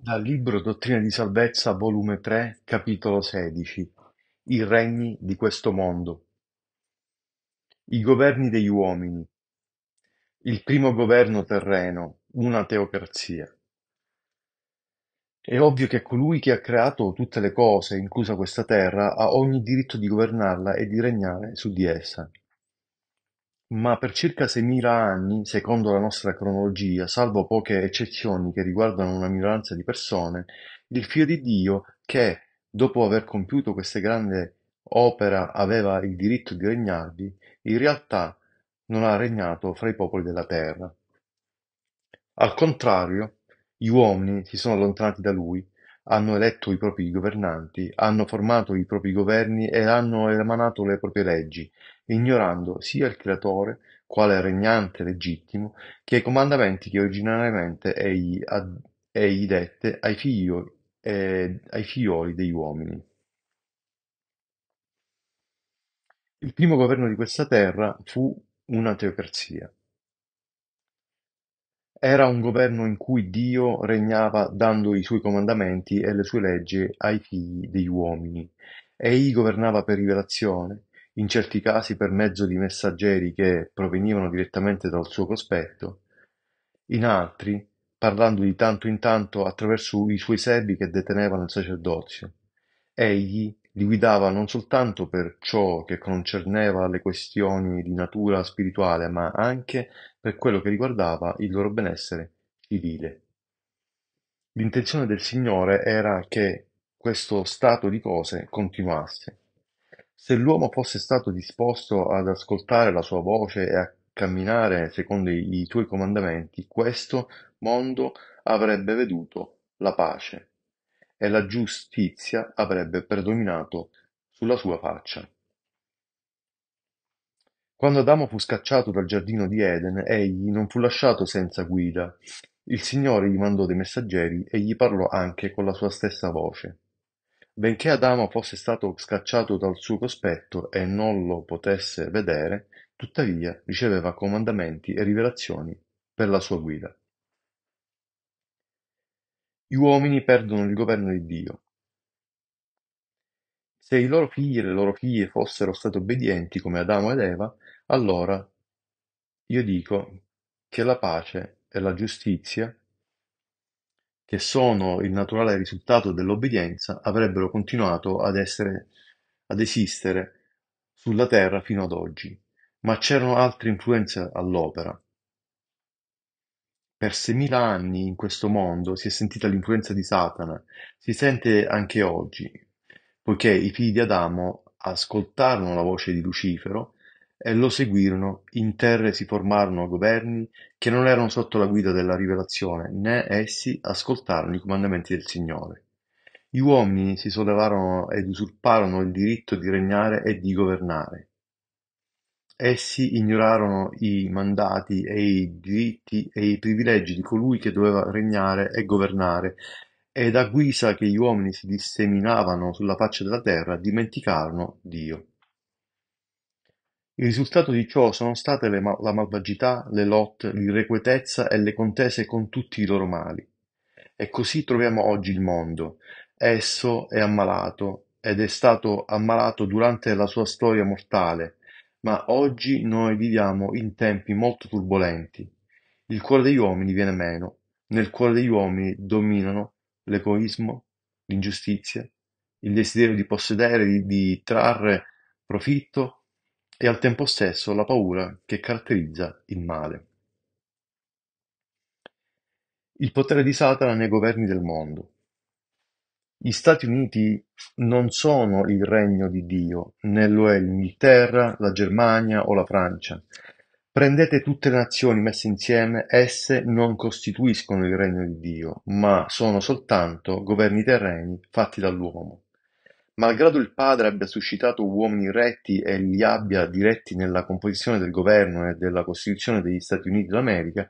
Dal libro Dottrina di salvezza volume 3, capitolo 16 I regni di questo mondo I governi degli uomini Il primo governo terreno, una teocrazia È ovvio che colui che ha creato tutte le cose, inclusa questa terra, ha ogni diritto di governarla e di regnare su di essa. Ma per circa 6.000 anni, secondo la nostra cronologia, salvo poche eccezioni che riguardano una minoranza di persone, il Figlio di Dio che, dopo aver compiuto questa grande opera, aveva il diritto di regnarvi, in realtà non ha regnato fra i popoli della terra. Al contrario, gli uomini si sono allontanati da lui, hanno eletto i propri governanti, hanno formato i propri governi e hanno emanato le proprie leggi, ignorando sia il Creatore, quale regnante legittimo, che i comandamenti che originariamente egli, ad, egli dette ai, figlio, eh, ai figlioli degli uomini. Il primo governo di questa terra fu una teocrazia. Era un governo in cui Dio regnava dando i suoi comandamenti e le sue leggi ai figli degli uomini. Egli governava per rivelazione in certi casi per mezzo di messaggeri che provenivano direttamente dal suo cospetto, in altri parlando di tanto in tanto attraverso i suoi servi che detenevano il sacerdozio. Egli li guidava non soltanto per ciò che concerneva le questioni di natura spirituale, ma anche per quello che riguardava il loro benessere civile. L'intenzione del Signore era che questo stato di cose continuasse. Se l'uomo fosse stato disposto ad ascoltare la sua voce e a camminare secondo i tuoi comandamenti, questo mondo avrebbe veduto la pace e la giustizia avrebbe predominato sulla sua faccia. Quando Adamo fu scacciato dal giardino di Eden, egli non fu lasciato senza guida. Il Signore gli mandò dei messaggeri e gli parlò anche con la sua stessa voce. Benché Adamo fosse stato scacciato dal suo cospetto e non lo potesse vedere, tuttavia riceveva comandamenti e rivelazioni per la sua guida. Gli uomini perdono il governo di Dio. Se i loro figli e le loro figlie fossero stati obbedienti come Adamo ed Eva, allora io dico che la pace e la giustizia che sono il naturale risultato dell'obbedienza, avrebbero continuato ad, essere, ad esistere sulla Terra fino ad oggi, ma c'erano altre influenze all'opera. Per 6.000 anni in questo mondo si è sentita l'influenza di Satana, si sente anche oggi, poiché i figli di Adamo ascoltarono la voce di Lucifero e lo seguirono, in terre si formarono governi che non erano sotto la guida della rivelazione, né essi ascoltarono i comandamenti del Signore. Gli uomini si sollevarono ed usurparono il diritto di regnare e di governare. Essi ignorarono i mandati e i diritti e i privilegi di colui che doveva regnare e governare, ed a guisa che gli uomini si disseminavano sulla faccia della terra dimenticarono Dio. Il risultato di ciò sono state la malvagità, le lotte, l'irrequietezza e le contese con tutti i loro mali. E così troviamo oggi il mondo. Esso è ammalato ed è stato ammalato durante la sua storia mortale, ma oggi noi viviamo in tempi molto turbolenti. Il cuore degli uomini viene meno, nel cuore degli uomini dominano l'egoismo, l'ingiustizia, il desiderio di possedere, di, di trarre profitto e al tempo stesso la paura che caratterizza il male. Il potere di Satana nei governi del mondo. Gli Stati Uniti non sono il regno di Dio, né lo è l'Inghilterra, la Germania o la Francia. Prendete tutte le nazioni messe insieme, esse non costituiscono il regno di Dio, ma sono soltanto governi terreni fatti dall'uomo. Malgrado il padre abbia suscitato uomini retti e li abbia diretti nella composizione del governo e della Costituzione degli Stati Uniti d'America,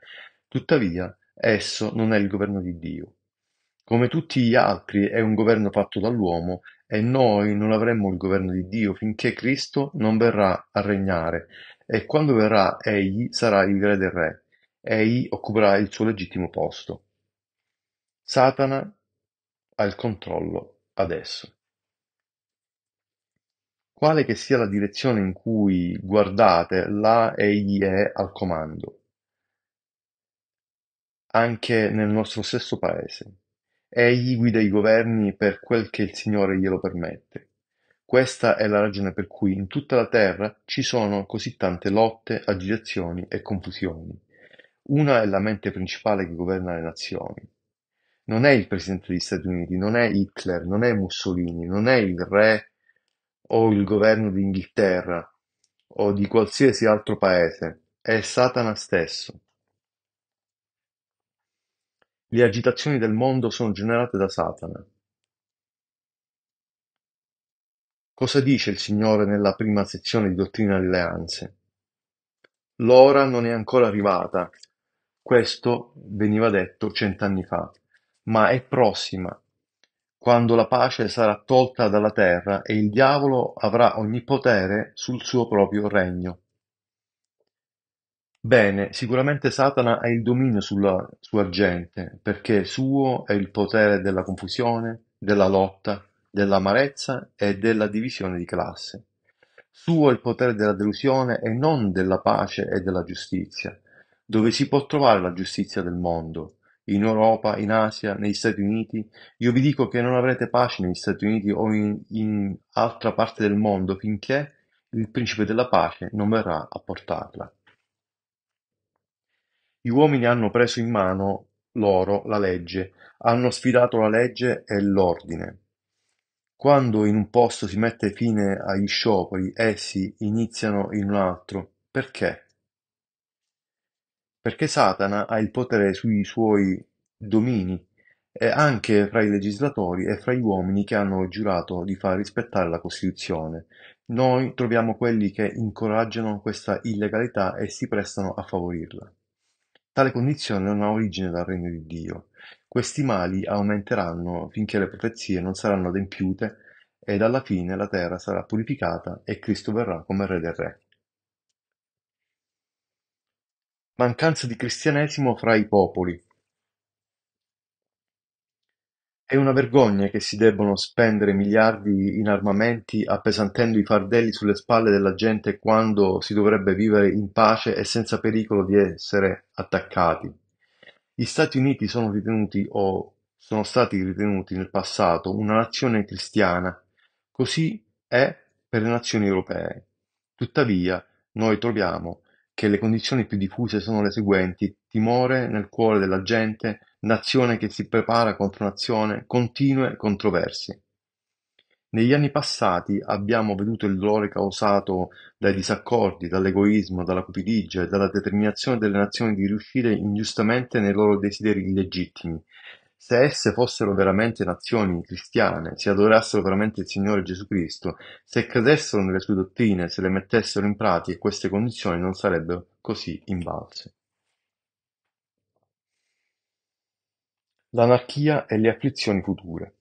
tuttavia esso non è il governo di Dio. Come tutti gli altri è un governo fatto dall'uomo e noi non avremo il governo di Dio finché Cristo non verrà a regnare e quando verrà egli sarà il re del re, egli occuperà il suo legittimo posto. Satana ha il controllo adesso. Quale che sia la direzione in cui guardate, là egli è al comando, anche nel nostro stesso paese. Egli guida i governi per quel che il Signore glielo permette. Questa è la ragione per cui in tutta la terra ci sono così tante lotte, agitazioni e confusioni. Una è la mente principale che governa le nazioni. Non è il presidente degli Stati Uniti, non è Hitler, non è Mussolini, non è il re o il governo d'Inghilterra o di qualsiasi altro paese, è Satana stesso. Le agitazioni del mondo sono generate da Satana. Cosa dice il Signore nella prima sezione di Dottrina delle Alleanze? L'ora non è ancora arrivata, questo veniva detto cent'anni fa, ma è prossima quando la pace sarà tolta dalla terra e il diavolo avrà ogni potere sul suo proprio regno. Bene, sicuramente Satana ha il dominio sulla sua gente, perché suo è il potere della confusione, della lotta, dell'amarezza e della divisione di classe. Suo è il potere della delusione e non della pace e della giustizia, dove si può trovare la giustizia del mondo, in Europa, in Asia, negli Stati Uniti, io vi dico che non avrete pace negli Stati Uniti o in, in altra parte del mondo finché il principe della pace non verrà a portarla. Gli uomini hanno preso in mano loro la legge, hanno sfidato la legge e l'ordine. Quando in un posto si mette fine agli scioperi, essi iniziano in un altro. Perché? perché Satana ha il potere sui suoi domini, anche fra i legislatori e fra gli uomini che hanno giurato di far rispettare la Costituzione. Noi troviamo quelli che incoraggiano questa illegalità e si prestano a favorirla. Tale condizione non ha origine dal regno di Dio. Questi mali aumenteranno finché le profezie non saranno adempiute ed alla fine la terra sarà purificata e Cristo verrà come Re del Re. Mancanza di cristianesimo fra i popoli. È una vergogna che si debbano spendere miliardi in armamenti appesantendo i fardelli sulle spalle della gente quando si dovrebbe vivere in pace e senza pericolo di essere attaccati. Gli Stati Uniti sono ritenuti o sono stati ritenuti nel passato una nazione cristiana, così è per le nazioni europee. Tuttavia, noi troviamo che le condizioni più diffuse sono le seguenti: timore nel cuore della gente, nazione che si prepara contro nazione, continue controversie. Negli anni passati abbiamo veduto il dolore causato dai disaccordi, dall'egoismo, dalla cupidigia e dalla determinazione delle nazioni di riuscire ingiustamente nei loro desideri illegittimi, se esse fossero veramente nazioni cristiane, se adorassero veramente il Signore Gesù Cristo, se credessero nelle sue dottrine, se le mettessero in pratica, queste condizioni non sarebbero così invalse. L'anarchia e le afflizioni future.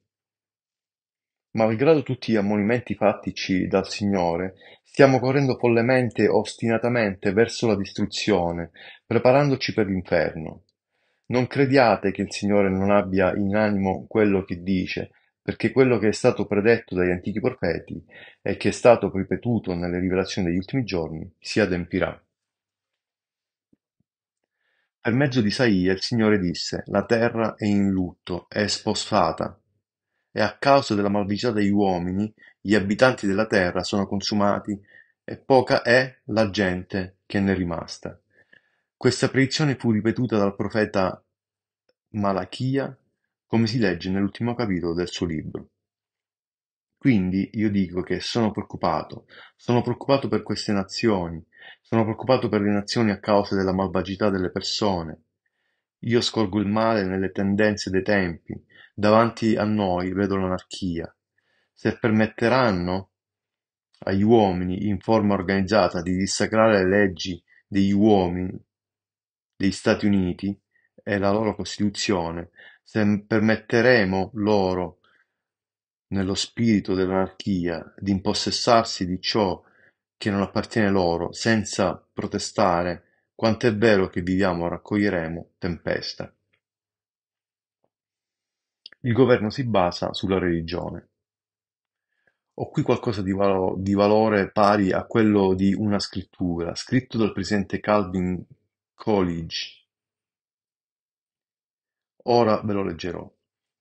Malgrado tutti gli ammonimenti fattici dal Signore, stiamo correndo follemente e ostinatamente verso la distruzione, preparandoci per l'inferno. Non crediate che il Signore non abbia in animo quello che dice, perché quello che è stato predetto dagli antichi profeti e che è stato ripetuto nelle rivelazioni degli ultimi giorni si adempirà. Per mezzo di Isaia il Signore disse: La terra è in lutto, è spossata, e a causa della malvagità degli uomini gli abitanti della terra sono consumati e poca è la gente che ne è rimasta. Questa predizione fu ripetuta dal profeta Malachia, come si legge nell'ultimo capitolo del suo libro. Quindi io dico che sono preoccupato, sono preoccupato per queste nazioni, sono preoccupato per le nazioni a causa della malvagità delle persone. Io scorgo il male nelle tendenze dei tempi, davanti a noi vedo l'anarchia. Se permetteranno agli uomini in forma organizzata di dissacrare le leggi degli uomini degli Stati Uniti e la loro Costituzione, se permetteremo loro, nello spirito dell'anarchia, di impossessarsi di ciò che non appartiene loro, senza protestare, quanto è vero che viviamo raccoglieremo tempesta. Il governo si basa sulla religione. Ho qui qualcosa di, valo- di valore pari a quello di una scrittura, scritto dal presidente Calvin College. Ora ve lo leggerò.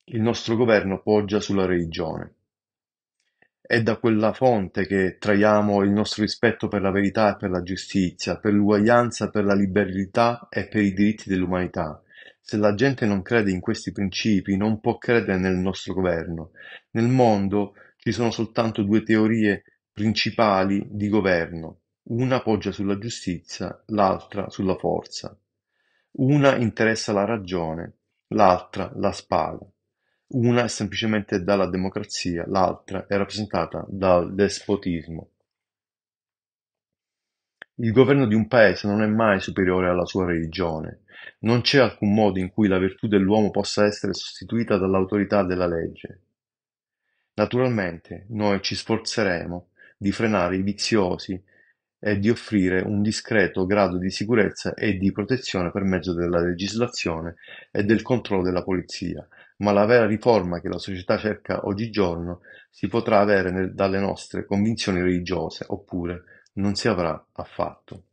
Il nostro governo poggia sulla religione. È da quella fonte che traiamo il nostro rispetto per la verità e per la giustizia, per l'uguaglianza, per la libertà e per i diritti dell'umanità. Se la gente non crede in questi principi, non può credere nel nostro governo. Nel mondo ci sono soltanto due teorie principali di governo, una poggia sulla giustizia, l'altra sulla forza; una interessa la ragione, l'altra la spada; una è semplicemente dalla democrazia, l'altra è rappresentata dal despotismo. Il governo di un paese non è mai superiore alla sua religione. Non c'è alcun modo in cui la virtù dell'uomo possa essere sostituita dall'autorità della legge. Naturalmente, noi ci sforzeremo di frenare i viziosi è di offrire un discreto grado di sicurezza e di protezione per mezzo della legislazione e del controllo della polizia, ma la vera riforma che la società cerca oggigiorno si potrà avere dalle nostre convinzioni religiose, oppure non si avrà affatto.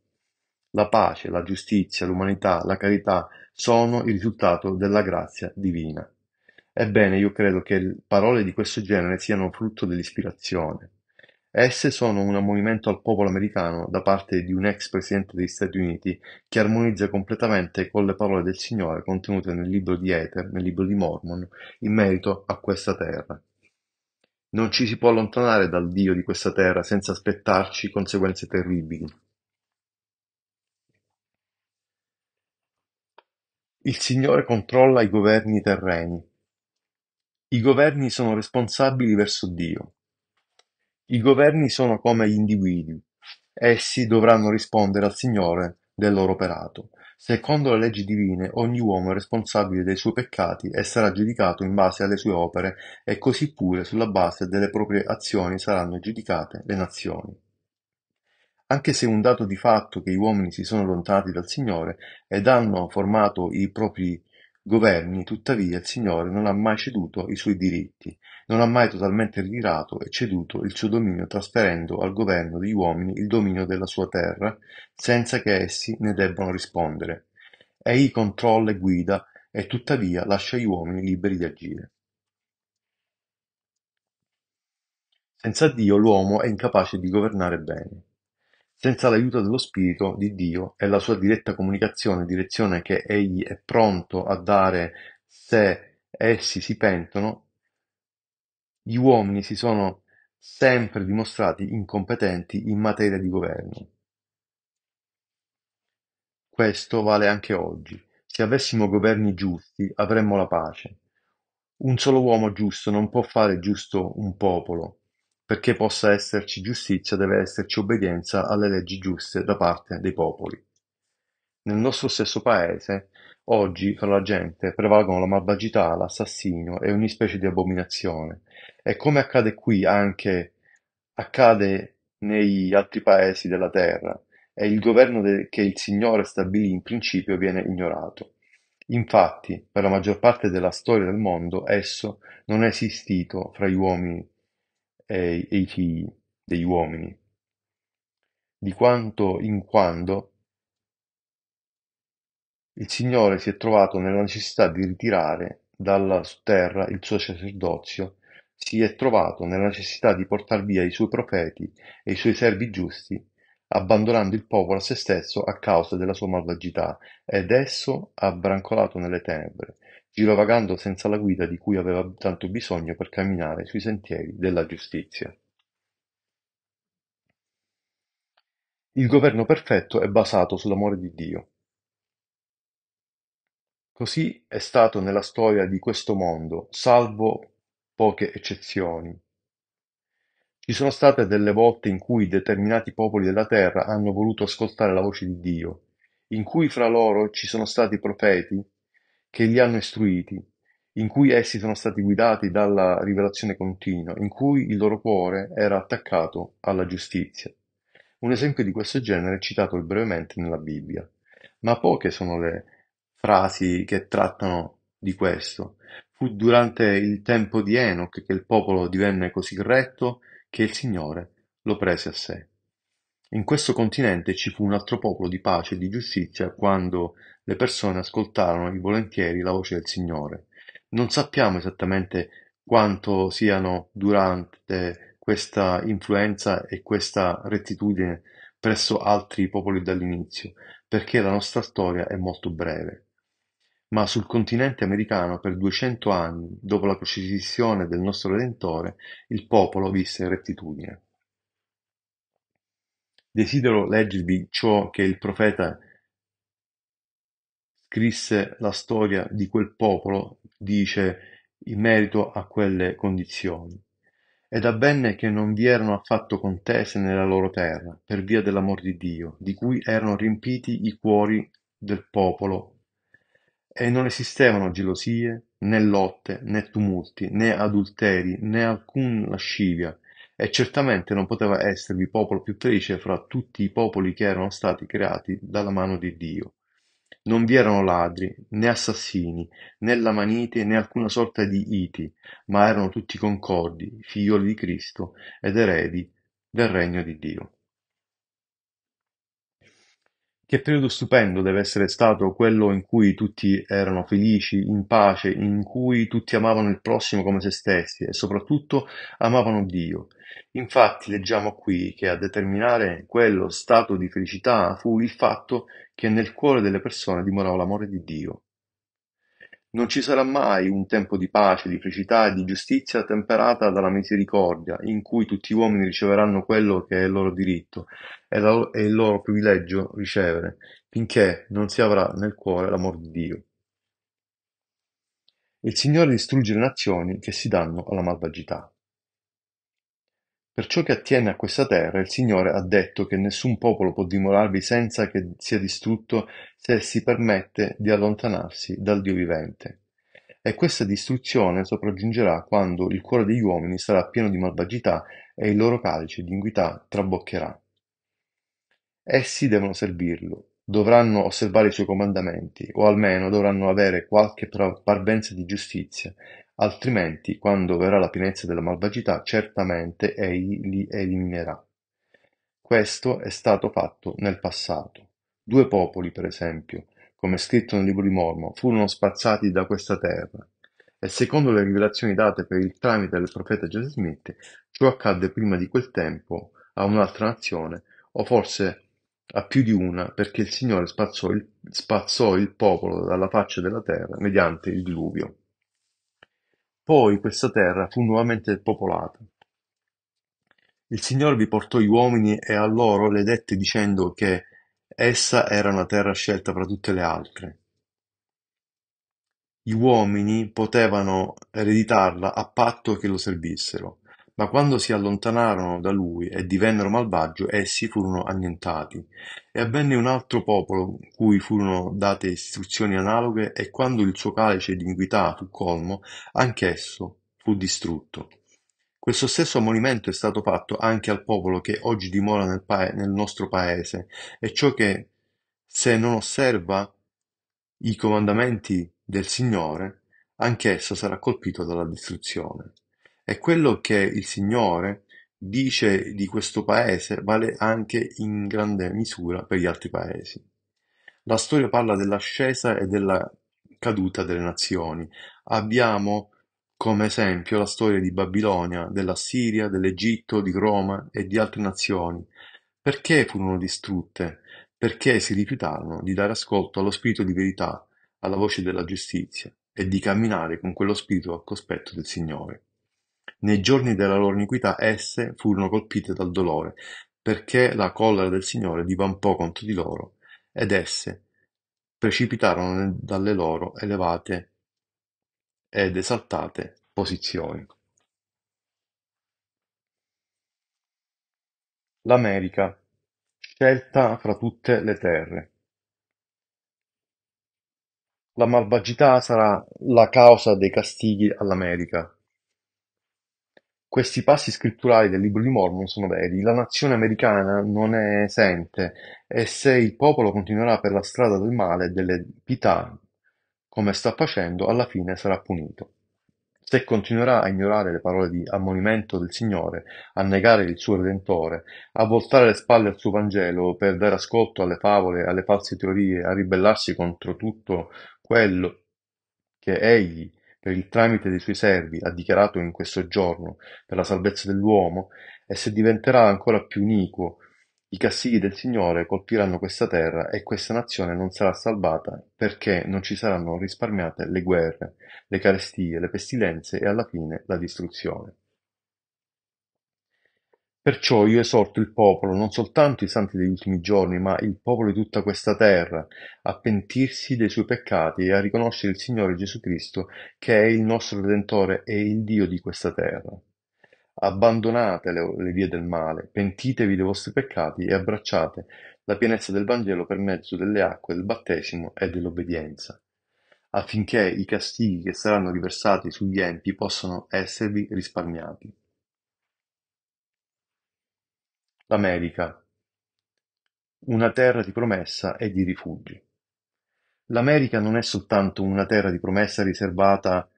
La pace, la giustizia, l'umanità, la carità sono il risultato della grazia divina. Ebbene, io credo che parole di questo genere siano frutto dell'ispirazione, Esse sono un ammonimento al popolo americano da parte di un ex presidente degli Stati Uniti che armonizza completamente con le parole del Signore contenute nel libro di Ether, nel libro di Mormon, in merito a questa terra. Non ci si può allontanare dal Dio di questa terra senza aspettarci conseguenze terribili. Il Signore controlla i governi terreni. I governi sono responsabili verso Dio, i governi sono come gli individui: essi dovranno rispondere al Signore del loro operato. Secondo le leggi divine ogni uomo è responsabile dei suoi peccati e sarà giudicato in base alle sue opere e così pure sulla base delle proprie azioni saranno giudicate le nazioni. Anche se è un dato di fatto che gli uomini si sono allontanati dal Signore ed hanno formato i propri governi, tuttavia il Signore non ha mai ceduto i suoi diritti non ha mai totalmente ritirato e ceduto il suo dominio trasferendo al governo degli uomini il dominio della sua terra senza che essi ne debbano rispondere. Ei controlla e guida e tuttavia lascia gli uomini liberi di agire. Senza Dio l'uomo è incapace di governare bene. Senza l'aiuto dello Spirito di Dio e la sua diretta comunicazione, direzione che egli è pronto a dare se essi si pentono, gli uomini si sono sempre dimostrati incompetenti in materia di governo. Questo vale anche oggi. Se avessimo governi giusti, avremmo la pace. Un solo uomo giusto non può fare giusto un popolo. Perché possa esserci giustizia deve esserci obbedienza alle leggi giuste da parte dei popoli. Nel nostro stesso paese, oggi fra la gente prevalgono la malvagità, l'assassinio e ogni specie di abominazione, e come accade qui anche accade negli altri paesi della terra, e il governo de- che il Signore stabilì in principio viene ignorato. Infatti, per la maggior parte della storia del mondo, esso non è esistito fra gli uomini e, e i figli degli uomini. Di quanto in quando il Signore si è trovato nella necessità di ritirare dalla terra il suo sacerdozio si è trovato nella necessità di portar via i suoi profeti e i suoi servi giusti, abbandonando il popolo a se stesso a causa della sua malvagità, ed esso ha brancolato nelle tenebre, girovagando senza la guida di cui aveva tanto bisogno per camminare sui sentieri della giustizia. Il governo perfetto è basato sull'amore di Dio. Così è stato nella storia di questo mondo, salvo poche eccezioni. Ci sono state delle volte in cui determinati popoli della terra hanno voluto ascoltare la voce di Dio, in cui fra loro ci sono stati profeti che li hanno istruiti, in cui essi sono stati guidati dalla rivelazione continua, in cui il loro cuore era attaccato alla giustizia. Un esempio di questo genere è citato brevemente nella Bibbia, ma poche sono le frasi che trattano di questo. Fu durante il tempo di Enoch che il popolo divenne così retto che il Signore lo prese a sé. In questo continente ci fu un altro popolo di pace e di giustizia quando le persone ascoltarono e volentieri la voce del Signore. Non sappiamo esattamente quanto siano durante questa influenza e questa rettitudine presso altri popoli dall'inizio, perché la nostra storia è molto breve. Ma sul continente americano per 200 anni dopo la crocifissione del nostro Redentore il popolo visse rettitudine. Desidero leggervi ciò che il profeta scrisse la storia di quel popolo, dice, in merito a quelle condizioni. Ed avvenne che non vi erano affatto contese nella loro terra, per via dell'amor di Dio, di cui erano riempiti i cuori del popolo e non esistevano gelosie, né lotte, né tumulti, né adulteri, né alcun lascivia, e certamente non poteva esservi popolo più felice fra tutti i popoli che erano stati creati dalla mano di Dio. Non vi erano ladri, né assassini, né lamaniti, né alcuna sorta di iti, ma erano tutti concordi, figlioli di Cristo ed eredi del regno di Dio. Che periodo stupendo deve essere stato quello in cui tutti erano felici, in pace, in cui tutti amavano il prossimo come se stessi e soprattutto amavano Dio. Infatti leggiamo qui che a determinare quello stato di felicità fu il fatto che nel cuore delle persone dimorava l'amore di Dio. Non ci sarà mai un tempo di pace, di felicità e di giustizia temperata dalla misericordia, in cui tutti gli uomini riceveranno quello che è il loro diritto e il loro privilegio ricevere, finché non si avrà nel cuore l'amor di Dio. Il Signore distrugge le nazioni che si danno alla malvagità. Per ciò che attiene a questa terra il Signore ha detto che nessun popolo può dimorarvi senza che sia distrutto se si permette di allontanarsi dal Dio vivente. E questa distruzione sopraggiungerà quando il cuore degli uomini sarà pieno di malvagità e il loro calice di inguità traboccherà. Essi devono servirlo, dovranno osservare i suoi comandamenti, o almeno dovranno avere qualche parvenza di giustizia, Altrimenti, quando verrà la pienezza della malvagità, certamente egli li eliminerà. Questo è stato fatto nel passato. Due popoli, per esempio, come scritto nel libro di Mormo, furono spazzati da questa terra. E secondo le rivelazioni date per il tramite del profeta Joseph Smith, ciò accadde prima di quel tempo a un'altra nazione, o forse a più di una, perché il Signore spazzò il, spazzò il popolo dalla faccia della terra mediante il diluvio. Poi questa terra fu nuovamente popolata. Il Signore vi portò gli uomini e a loro le dette dicendo che essa era una terra scelta fra tutte le altre. Gli uomini potevano ereditarla a patto che lo servissero. Ma quando si allontanarono da lui e divennero malvagio, essi furono annientati. E avvenne un altro popolo, cui furono date istruzioni analoghe, e quando il suo calice di iniquità fu colmo, anch'esso fu distrutto. Questo stesso ammonimento è stato fatto anche al popolo che oggi dimora nel, pa- nel nostro paese, e ciò che, se non osserva i comandamenti del Signore, anch'esso sarà colpito dalla distruzione. E quello che il Signore dice di questo paese vale anche in grande misura per gli altri paesi. La storia parla dell'ascesa e della caduta delle nazioni. Abbiamo come esempio la storia di Babilonia, della Siria, dell'Egitto, di Roma e di altre nazioni. Perché furono distrutte? Perché si rifiutarono di dare ascolto allo spirito di verità, alla voce della giustizia e di camminare con quello spirito al cospetto del Signore. Nei giorni della loro iniquità esse furono colpite dal dolore, perché la collera del Signore divampò contro di loro, ed esse precipitarono dalle loro elevate ed esaltate posizioni. L'America, scelta fra tutte le terre. La malvagità sarà la causa dei castighi all'America, questi passi scritturali del Libro di Mormon sono veri, la nazione americana non è esente e se il popolo continuerà per la strada del male e delle pietà, come sta facendo, alla fine sarà punito. Se continuerà a ignorare le parole di ammonimento del Signore, a negare il suo Redentore, a voltare le spalle al suo Vangelo per dare ascolto alle favole, alle false teorie, a ribellarsi contro tutto quello che egli per il tramite dei suoi servi, ha dichiarato in questo giorno per la salvezza dell'uomo, e se diventerà ancora più iniquo, i castighi del Signore colpiranno questa terra e questa nazione non sarà salvata perché non ci saranno risparmiate le guerre, le carestie, le pestilenze e alla fine la distruzione. Perciò io esorto il popolo, non soltanto i santi degli ultimi giorni, ma il popolo di tutta questa terra, a pentirsi dei suoi peccati e a riconoscere il Signore Gesù Cristo, che è il nostro Redentore e il Dio di questa terra. Abbandonate le, le vie del male, pentitevi dei vostri peccati e abbracciate la pienezza del Vangelo per mezzo delle acque del battesimo e dell'obbedienza, affinché i castighi che saranno riversati sugli empi possano esservi risparmiati l'America, una terra di promessa e di rifugi. L'America non è soltanto una terra di promessa riservata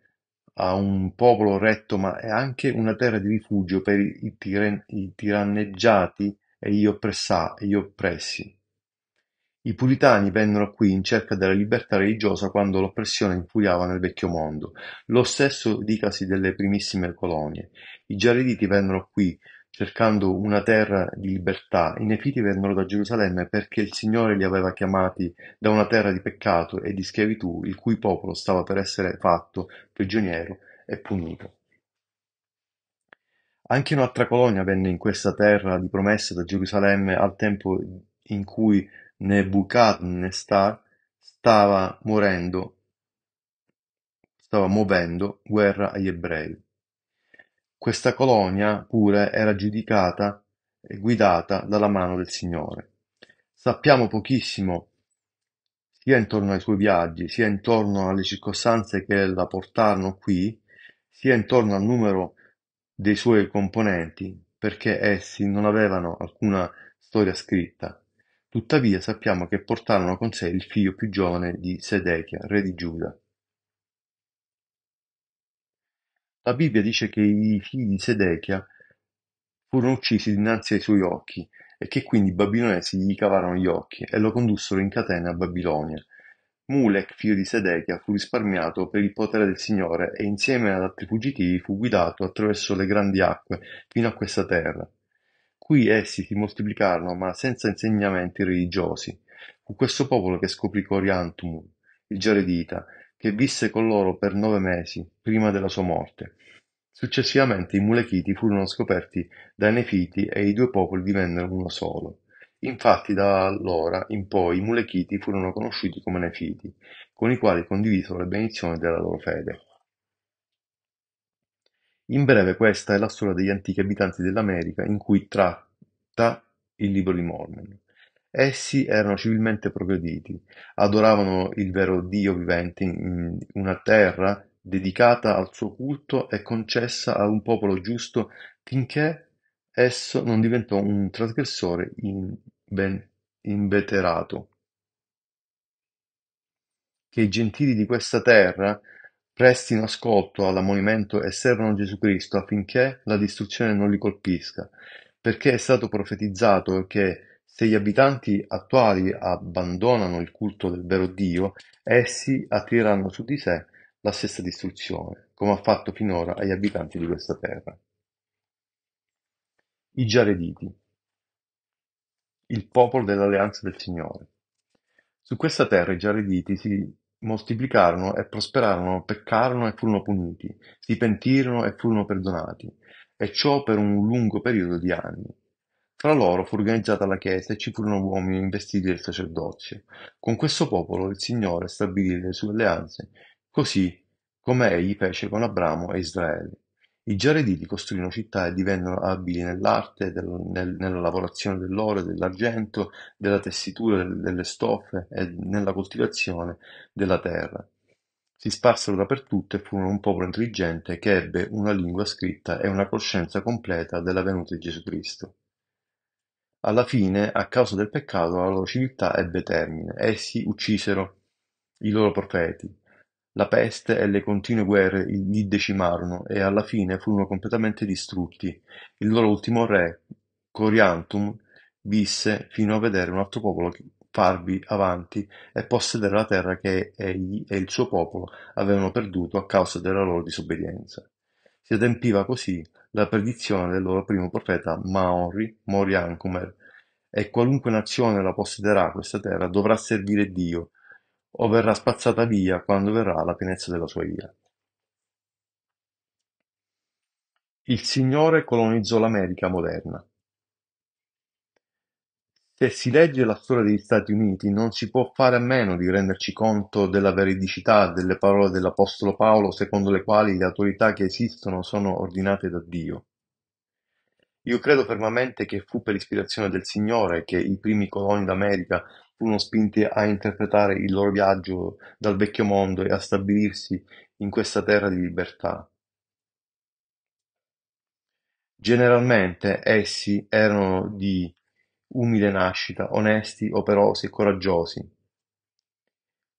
a un popolo retto, ma è anche una terra di rifugio per i, tiran- i tiranneggiati e gli, oppressa- e gli oppressi. I puritani vennero qui in cerca della libertà religiosa quando l'oppressione infuriava nel vecchio mondo. Lo stesso dicasi delle primissime colonie. I giarediti vennero qui cercando una terra di libertà, i nefiti vennero da Gerusalemme perché il Signore li aveva chiamati da una terra di peccato e di schiavitù, il cui popolo stava per essere fatto prigioniero e punito. Anche un'altra colonia venne in questa terra di promessa da Gerusalemme al tempo in cui Nebuchadnezzar stava morendo, stava muovendo guerra agli ebrei. Questa colonia pure era giudicata e guidata dalla mano del Signore. Sappiamo pochissimo sia intorno ai suoi viaggi, sia intorno alle circostanze che la portarono qui, sia intorno al numero dei suoi componenti, perché essi non avevano alcuna storia scritta. Tuttavia sappiamo che portarono con sé il figlio più giovane di Sedechia, re di Giuda. La Bibbia dice che i figli di Sedechia furono uccisi dinanzi ai suoi occhi e che quindi i babilonesi gli cavarono gli occhi e lo condussero in catena a Babilonia. Mulek, figlio di Sedechia, fu risparmiato per il potere del Signore e insieme ad altri fuggitivi fu guidato attraverso le grandi acque fino a questa terra. Qui essi si moltiplicarono ma senza insegnamenti religiosi. Fu questo popolo che scoprì Coriantum, il Giaredita, che visse con loro per nove mesi prima della sua morte. Successivamente i Mulechiti furono scoperti dai Nefiti e i due popoli divennero uno solo. Infatti da allora in poi i Mulechiti furono conosciuti come Nefiti, con i quali condivisero le benedizioni della loro fede. In breve questa è la storia degli antichi abitanti dell'America in cui tratta il libro di Mormon. Essi erano civilmente progrediti, adoravano il vero Dio vivente in una terra dedicata al suo culto e concessa a un popolo giusto finché esso non diventò un trasgressore inveterato. Che i gentili di questa terra prestino ascolto all'ammonimento e servano Gesù Cristo affinché la distruzione non li colpisca, perché è stato profetizzato che se gli abitanti attuali abbandonano il culto del vero Dio, essi attireranno su di sé la stessa distruzione, come ha fatto finora agli abitanti di questa terra. I Giarediti, il popolo dell'alleanza del Signore. Su questa terra i Giarediti si moltiplicarono e prosperarono, peccarono e furono puniti, si pentirono e furono perdonati, e ciò per un lungo periodo di anni. Tra loro fu organizzata la chiesa e ci furono uomini investiti del sacerdozio. Con questo popolo il Signore stabilì le sue alleanze, così come egli fece con Abramo e Israele. I giarediti costruirono città e divennero abili nell'arte, del, nel, nella lavorazione dell'oro e dell'argento, della tessitura del, delle stoffe e nella coltivazione della terra. Si sparsero dappertutto e furono un popolo intelligente che ebbe una lingua scritta e una coscienza completa della venuta di Gesù Cristo. Alla fine, a causa del peccato, la loro civiltà ebbe termine: essi uccisero i loro profeti. La peste e le continue guerre li decimarono e alla fine furono completamente distrutti. Il loro ultimo re, Coriantum, visse fino a vedere un altro popolo farvi avanti e possedere la terra che egli e il suo popolo avevano perduto a causa della loro disobbedienza. Si adempiva così la predizione del loro primo profeta Maori, Moriancumer, e qualunque nazione la possederà questa terra dovrà servire Dio, o verrà spazzata via quando verrà la pienezza della sua ira. Il Signore colonizzò l'America moderna. Se si legge la storia degli Stati Uniti non si può fare a meno di renderci conto della veridicità delle parole dell'apostolo Paolo secondo le quali le autorità che esistono sono ordinate da Dio. Io credo fermamente che fu per ispirazione del Signore che i primi coloni d'America furono spinti a interpretare il loro viaggio dal vecchio mondo e a stabilirsi in questa terra di libertà. Generalmente essi erano di umile nascita, onesti, operosi e coraggiosi,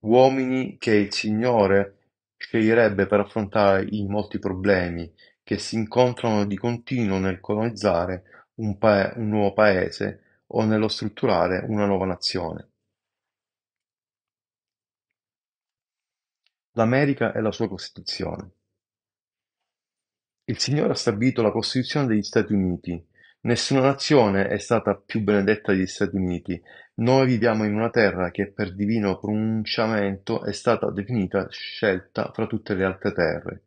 uomini che il Signore sceglierebbe per affrontare i molti problemi che si incontrano di continuo nel colonizzare un, pa- un nuovo paese o nello strutturare una nuova nazione. L'America e la sua Costituzione. Il Signore ha stabilito la Costituzione degli Stati Uniti, Nessuna nazione è stata più benedetta degli Stati Uniti. Noi viviamo in una terra che per divino pronunciamento è stata definita scelta fra tutte le altre terre.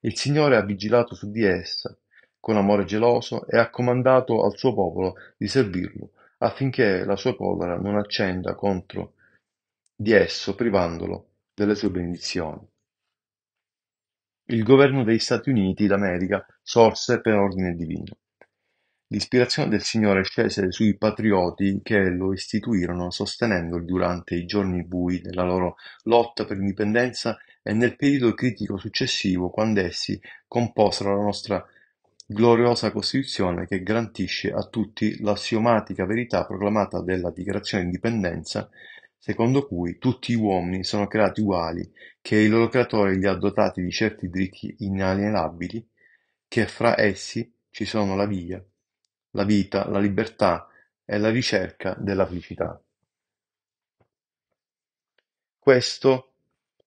Il Signore ha vigilato su di essa con amore geloso e ha comandato al suo popolo di servirlo affinché la sua collera non accenda contro di esso privandolo delle sue benedizioni. Il governo degli Stati Uniti d'America sorse per ordine divino. L'ispirazione del Signore scese sui patrioti che lo istituirono sostenendoli durante i giorni bui della loro lotta per l'indipendenza e nel periodo critico successivo quando essi composero la nostra gloriosa Costituzione che garantisce a tutti l'assiomatica verità proclamata della Dichiarazione di Indipendenza secondo cui tutti gli uomini sono creati uguali, che il loro creatore li ha dotati di certi diritti inalienabili, che fra essi ci sono la via, la vita, la libertà e la ricerca della felicità. Questo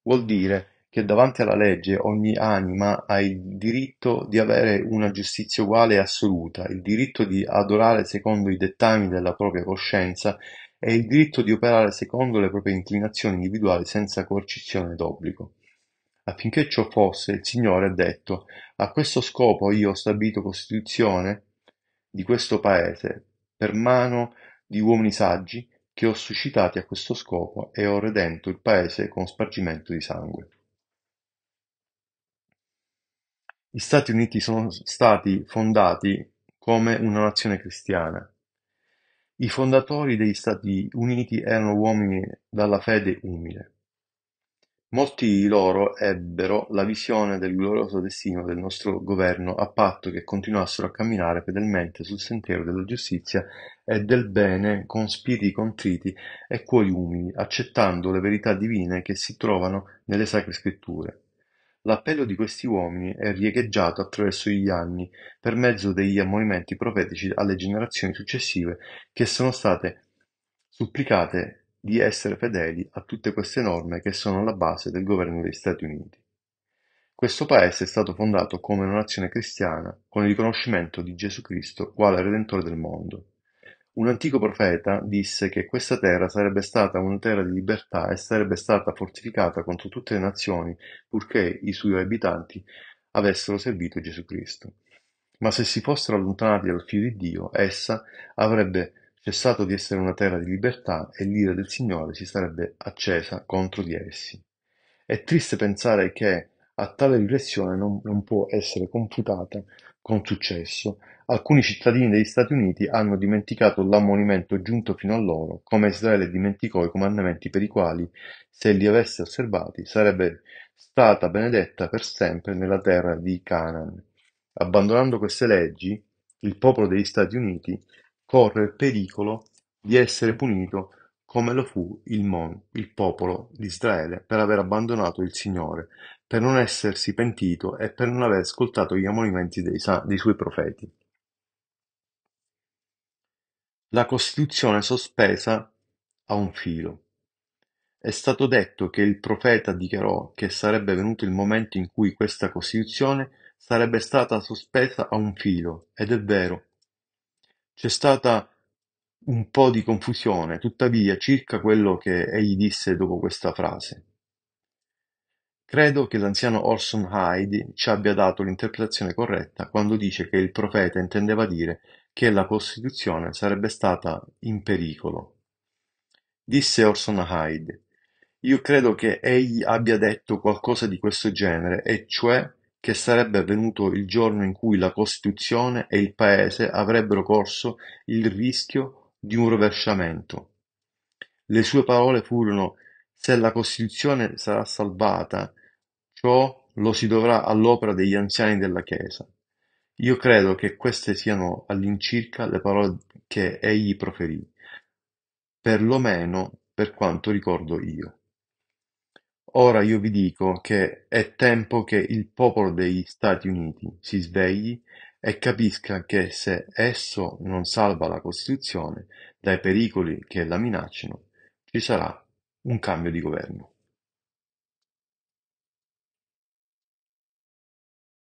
vuol dire che davanti alla legge ogni anima ha il diritto di avere una giustizia uguale e assoluta, il diritto di adorare secondo i dettami della propria coscienza e il diritto di operare secondo le proprie inclinazioni individuali senza coercizione d'obbligo. Affinché ciò fosse, il Signore ha detto, a questo scopo io ho stabilito costituzione di questo paese per mano di uomini saggi che ho suscitati a questo scopo e ho redento il paese con spargimento di sangue. Gli Stati Uniti sono stati fondati come una nazione cristiana. I fondatori degli Stati Uniti erano uomini dalla fede umile. Molti di loro ebbero la visione del glorioso destino del nostro governo a patto che continuassero a camminare fedelmente sul sentiero della giustizia e del bene con spiriti contriti e cuori umili, accettando le verità divine che si trovano nelle sacre scritture. L'appello di questi uomini è riecheggiato attraverso gli anni per mezzo degli ammonimenti profetici alle generazioni successive che sono state supplicate di essere fedeli a tutte queste norme che sono la base del governo degli Stati Uniti. Questo paese è stato fondato come una nazione cristiana con il riconoscimento di Gesù Cristo quale Redentore del mondo. Un antico profeta disse che questa terra sarebbe stata una terra di libertà e sarebbe stata fortificata contro tutte le nazioni purché i suoi abitanti avessero servito Gesù Cristo. Ma se si fossero allontanati dal figlio di Dio, essa avrebbe cessato di essere una terra di libertà e l'ira del Signore si sarebbe accesa contro di essi. È triste pensare che a tale riflessione non, non può essere confutata con successo. Alcuni cittadini degli Stati Uniti hanno dimenticato l'ammonimento giunto fino a loro, come Israele dimenticò i comandamenti per i quali, se li avesse osservati, sarebbe stata benedetta per sempre nella terra di Canaan. Abbandonando queste leggi, il popolo degli Stati Uniti corre il pericolo di essere punito come lo fu il Mon, il popolo di Israele, per aver abbandonato il Signore, per non essersi pentito e per non aver ascoltato gli ammonimenti dei, dei suoi profeti. La Costituzione sospesa a un filo. È stato detto che il profeta dichiarò che sarebbe venuto il momento in cui questa Costituzione sarebbe stata sospesa a un filo, ed è vero, c'è stata un po' di confusione, tuttavia, circa quello che egli disse dopo questa frase. Credo che l'anziano Orson Hyde ci abbia dato l'interpretazione corretta quando dice che il profeta intendeva dire che la Costituzione sarebbe stata in pericolo. Disse Orson Hyde, io credo che egli abbia detto qualcosa di questo genere, e cioè che sarebbe avvenuto il giorno in cui la Costituzione e il Paese avrebbero corso il rischio di un rovesciamento. Le sue parole furono "Se la Costituzione sarà salvata, ciò lo si dovrà all'opera degli anziani della Chiesa". Io credo che queste siano all'incirca le parole che egli proferì, perlomeno per quanto ricordo io. Ora io vi dico che è tempo che il popolo degli Stati Uniti si svegli e capisca che se esso non salva la Costituzione dai pericoli che la minacciano, ci sarà un cambio di governo.